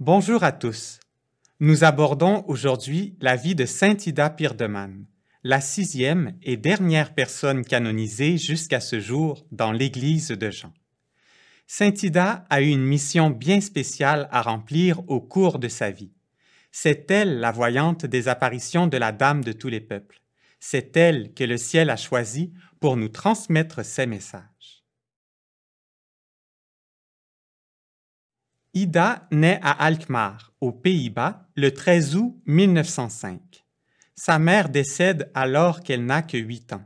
Bonjour à tous. Nous abordons aujourd'hui la vie de Saint Ida Pirdeman, la sixième et dernière personne canonisée jusqu'à ce jour dans l'Église de Jean. Saint Ida a eu une mission bien spéciale à remplir au cours de sa vie. C'est elle la voyante des apparitions de la Dame de tous les peuples. C'est elle que le ciel a choisie pour nous transmettre ses messages. Ida naît à Alkmaar, aux Pays-Bas, le 13 août 1905. Sa mère décède alors qu'elle n'a que 8 ans.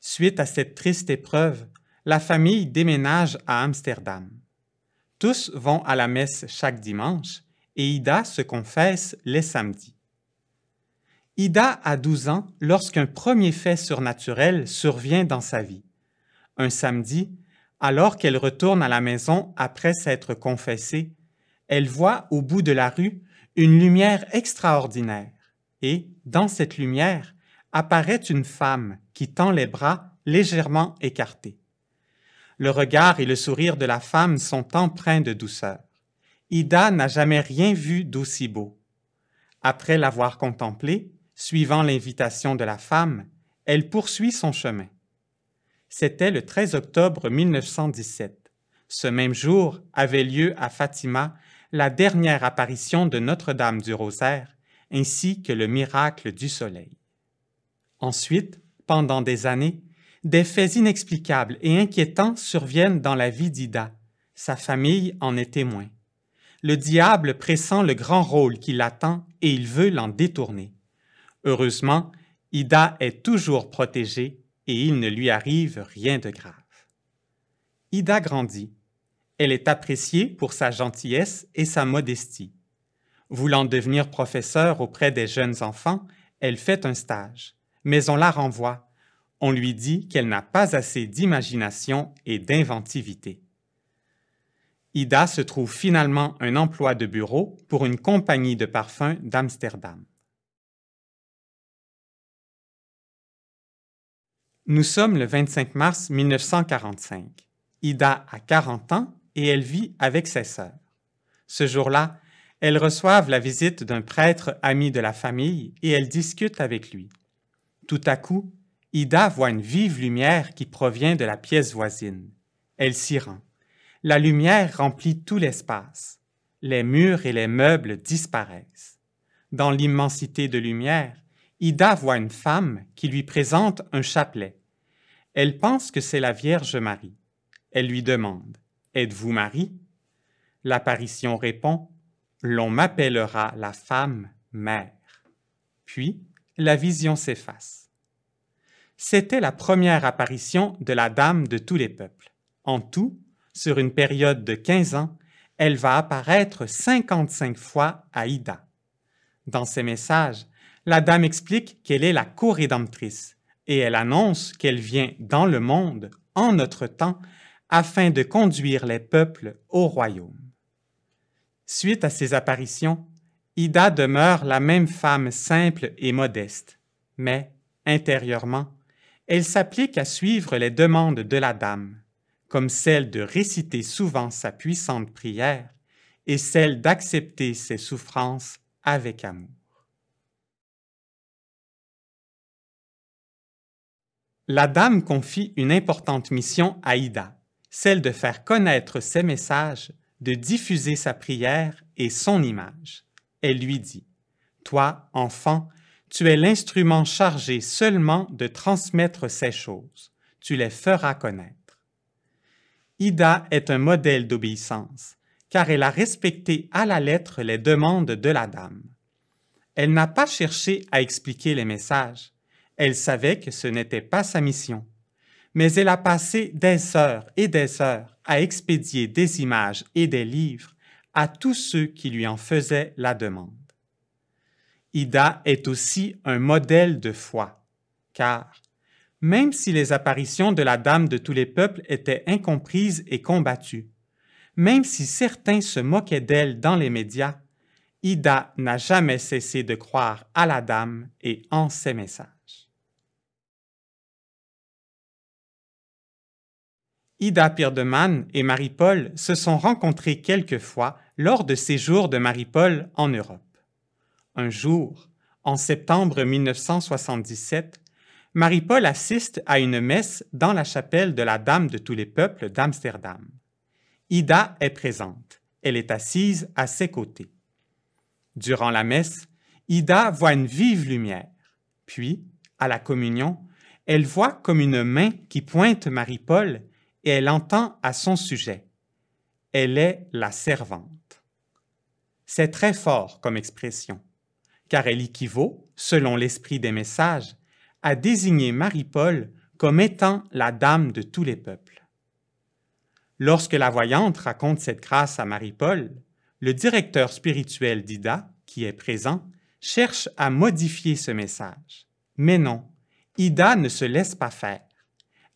Suite à cette triste épreuve, la famille déménage à Amsterdam. Tous vont à la messe chaque dimanche et Ida se confesse les samedis. Ida a 12 ans lorsqu'un premier fait surnaturel survient dans sa vie. Un samedi, alors qu'elle retourne à la maison après s'être confessée, elle voit au bout de la rue une lumière extraordinaire. Et, dans cette lumière, apparaît une femme qui tend les bras légèrement écartés. Le regard et le sourire de la femme sont empreints de douceur. Ida n'a jamais rien vu d'aussi beau. Après l'avoir contemplée, suivant l'invitation de la femme, elle poursuit son chemin. C'était le 13 octobre 1917. Ce même jour avait lieu à Fatima la dernière apparition de Notre-Dame du Rosaire, ainsi que le miracle du soleil. Ensuite, pendant des années, des faits inexplicables et inquiétants surviennent dans la vie d'Ida. Sa famille en est témoin. Le diable pressent le grand rôle qui l'attend et il veut l'en détourner. Heureusement, Ida est toujours protégée et il ne lui arrive rien de grave. Ida grandit. Elle est appréciée pour sa gentillesse et sa modestie. Voulant devenir professeur auprès des jeunes enfants, elle fait un stage, mais on la renvoie. On lui dit qu'elle n'a pas assez d'imagination et d'inventivité. Ida se trouve finalement un emploi de bureau pour une compagnie de parfums d'Amsterdam. Nous sommes le 25 mars 1945. Ida a 40 ans et elle vit avec ses sœurs. Ce jour-là, elles reçoivent la visite d'un prêtre ami de la famille et elles discutent avec lui. Tout à coup, Ida voit une vive lumière qui provient de la pièce voisine. Elle s'y rend. La lumière remplit tout l'espace. Les murs et les meubles disparaissent. Dans l'immensité de lumière, Ida voit une femme qui lui présente un chapelet. Elle pense que c'est la Vierge Marie. Elle lui demande Êtes-vous Marie L'apparition répond L'on m'appellera la femme mère. Puis, la vision s'efface. C'était la première apparition de la Dame de tous les peuples. En tout, sur une période de 15 ans, elle va apparaître 55 fois à Ida. Dans ses messages, la dame explique qu'elle est la co-rédemptrice et elle annonce qu'elle vient dans le monde, en notre temps, afin de conduire les peuples au royaume. Suite à ces apparitions, Ida demeure la même femme simple et modeste, mais, intérieurement, elle s'applique à suivre les demandes de la dame, comme celle de réciter souvent sa puissante prière et celle d'accepter ses souffrances avec amour. la dame confie une importante mission à Ida, celle de faire connaître ses messages, de diffuser sa prière et son image. Elle lui dit, Toi, enfant, tu es l'instrument chargé seulement de transmettre ces choses, tu les feras connaître. Ida est un modèle d'obéissance, car elle a respecté à la lettre les demandes de la dame. Elle n'a pas cherché à expliquer les messages, elle savait que ce n'était pas sa mission. Mais elle a passé des heures et des heures à expédier des images et des livres à tous ceux qui lui en faisaient la demande. Ida est aussi un modèle de foi, car même si les apparitions de la Dame de tous les peuples étaient incomprises et combattues, même si certains se moquaient d'elle dans les médias, Ida n'a jamais cessé de croire à la Dame et en ses messages. Ida Pirdeman et Marie-Paul se sont rencontrées fois lors de séjours de Marie-Paul en Europe. Un jour, en septembre 1977, Marie-Paul assiste à une messe dans la chapelle de la Dame de tous les peuples d'Amsterdam. Ida est présente. Elle est assise à ses côtés. Durant la messe, Ida voit une vive lumière. Puis, à la communion, elle voit comme une main qui pointe Marie-Paul et elle entend à son sujet. Elle est la servante. C'est très fort comme expression, car elle équivaut, selon l'esprit des messages, à désigner Marie-Paul comme étant la dame de tous les peuples. Lorsque la voyante raconte cette grâce à Marie-Paul, le directeur spirituel d'Ida, qui est présent, cherche à modifier ce message. Mais non, Ida ne se laisse pas faire.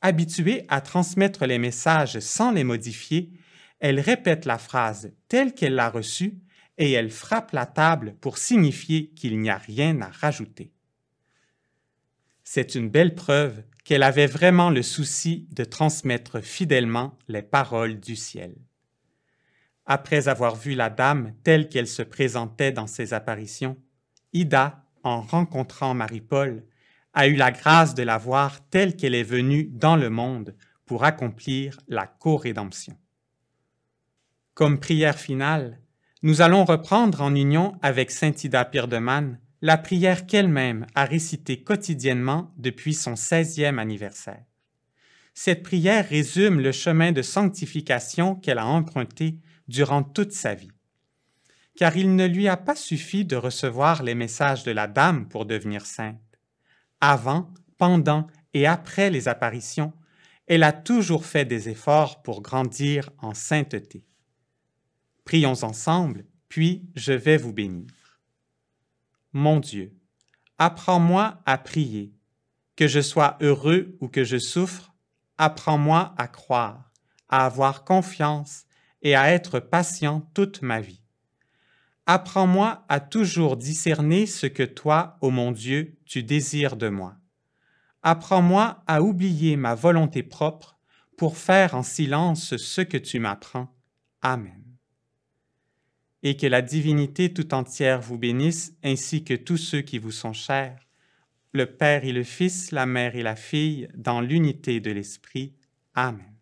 Habituée à transmettre les messages sans les modifier, elle répète la phrase telle qu'elle l'a reçue et elle frappe la table pour signifier qu'il n'y a rien à rajouter. C'est une belle preuve qu'elle avait vraiment le souci de transmettre fidèlement les paroles du ciel. Après avoir vu la dame telle qu'elle se présentait dans ses apparitions, Ida, en rencontrant Marie-Paul, a eu la grâce de la voir telle qu'elle est venue dans le monde pour accomplir la co-rédemption. Comme prière finale, nous allons reprendre en union avec Saint Ida Pirdeman la prière qu'elle-même a récitée quotidiennement depuis son 16e anniversaire. Cette prière résume le chemin de sanctification qu'elle a emprunté durant toute sa vie. Car il ne lui a pas suffi de recevoir les messages de la Dame pour devenir sainte avant, pendant et après les apparitions, elle a toujours fait des efforts pour grandir en sainteté. Prions ensemble, puis je vais vous bénir. Mon Dieu, apprends-moi à prier. Que je sois heureux ou que je souffre, apprends-moi à croire, à avoir confiance et à être patient toute ma vie. Apprends-moi à toujours discerner ce que toi, ô mon Dieu, tu désires de moi. Apprends-moi à oublier ma volonté propre pour faire en silence ce que tu m'apprends. Amen. Et que la divinité tout entière vous bénisse ainsi que tous ceux qui vous sont chers, le Père et le Fils, la Mère et la Fille, dans l'unité de l'Esprit. Amen.